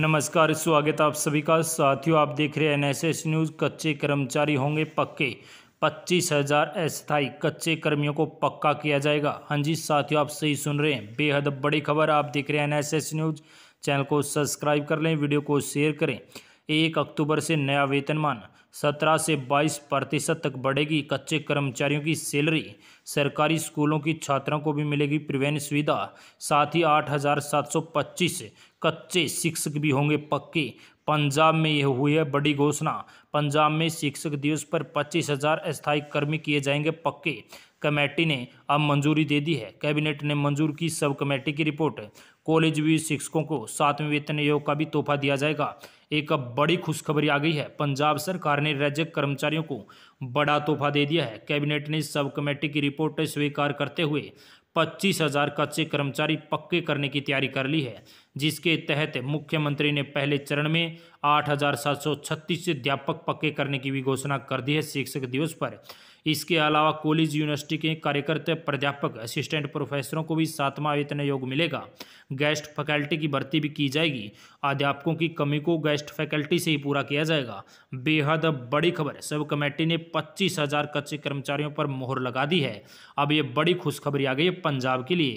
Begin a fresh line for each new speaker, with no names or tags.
नमस्कार स्वागत आप सभी का साथियों आप देख रहे हैं एनएसएस न्यूज़ कच्चे कर्मचारी होंगे पक्के पच्चीस हजार अस्थाई कच्चे कर्मियों को पक्का किया जाएगा हाँ जी साथियों आप सही सुन रहे हैं बेहद बड़ी खबर आप देख रहे हैं एनएसएस न्यूज़ चैनल को सब्सक्राइब कर लें वीडियो को शेयर करें एक अक्टूबर से नया वेतनमान सत्रह से बाईस प्रतिशत तक बढ़ेगी कच्चे कर्मचारियों की सैलरी सरकारी स्कूलों की छात्रों को भी मिलेगी प्रिवेन सुविधा साथ ही आठ हज़ार सात सौ पच्चीस कच्चे शिक्षक भी होंगे पक्के पंजाब में यह हुई है बड़ी घोषणा पंजाब में शिक्षक दिवस पर पच्चीस हजार स्थायी कर्मी किए जाएंगे पक्के कमेटी ने अब मंजूरी दे दी है कैबिनेट ने मंजूर की सब कमेटी की रिपोर्ट कॉलेज भी शिक्षकों को सातवें वेतन आयोग का भी तोहफा दिया जाएगा एक अब बड़ी खुशखबरी आ गई है पंजाब सरकार ने राज्य कर्मचारियों को बड़ा तोहफा दे दिया है कैबिनेट ने सब कमेटी की रिपोर्ट स्वीकार करते हुए पच्चीस हजार कच्चे कर्मचारी पक्के करने की तैयारी कर ली है जिसके तहत मुख्यमंत्री ने पहले चरण में आठ हजार सात सौ छत्तीस अध्यापक पक्के करने की भी घोषणा कर दी है शिक्षक दिवस पर इसके अलावा कॉलेज यूनिवर्सिटी के कार्यकर्ता प्राध्यापक असिस्टेंट प्रोफेसरों को भी सातवां वेतन योग मिलेगा गेस्ट फैकल्टी की भर्ती भी की जाएगी अध्यापकों की कमी को गेस्ट फैकल्टी से ही पूरा किया जाएगा बेहद बड़ी खबर सब कमेटी ने पच्चीस हजार कच्चे कर्मचारियों पर मोहर लगा दी है अब ये बड़ी खुशखबरी आ गई है पंजाब के लिए